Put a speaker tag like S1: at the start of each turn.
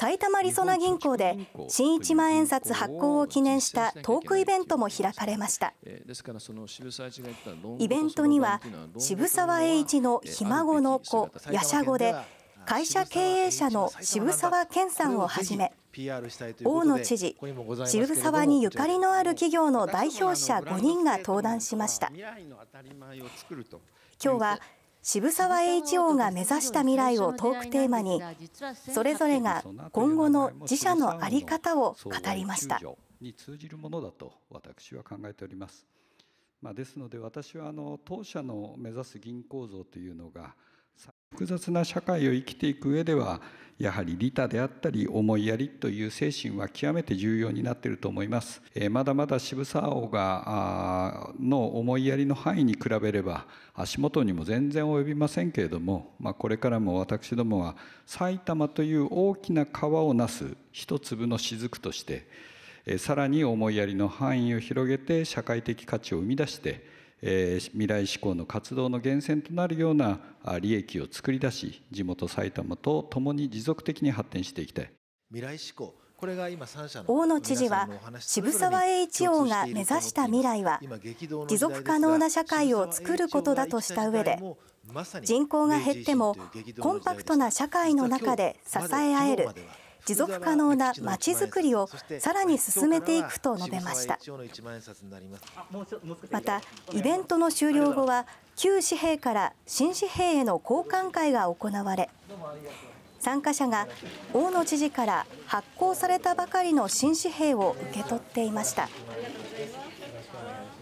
S1: 埼玉りそな銀行で新一万円札発行を記念したトークイベントも開かれました
S2: イベントには渋沢栄一のひ
S1: 孫の子やしゃごで会社経営者の渋沢健さんをはじめ
S2: 大野知事、渋沢にゆかりのある企業の代表者5人が登壇しました。今
S1: 日は渋沢栄一王が目指した未来をトークテーマにそれぞれが今後の自社の在り方を語りました
S2: に通じるものだと私は考えております、まあ、ですので私はあの当社の目指す銀行像というのが複雑な社会を生きていく上ではやはり利他であったり思いやりという精神は極めて重要になっていると思います、えー、まだまだ渋沢王がの思いやりの範囲に比べれば足元にも全然及びませんけれども、まあ、これからも私どもは埼玉という大きな川をなす一粒の雫としてさらに思いやりの範囲を広げて社会的価値を生み出してえ未来志向の活動の源泉となるような利益を作り出し地元埼玉とともに持続的に発展していきたい
S1: 未来志向これが今3社大野知事は渋沢栄一王が目指した未来は持続可能な社会を作ることだとした上で人口が減ってもコンパクトな社会の中で支え合える持続可能なまちづくりをさらに進めていくと述べましたまたイベントの終了後は旧紙幣から新紙幣への交換会が行われ参加者が大野知事から発行されたばかりの新紙幣を受け取っていました。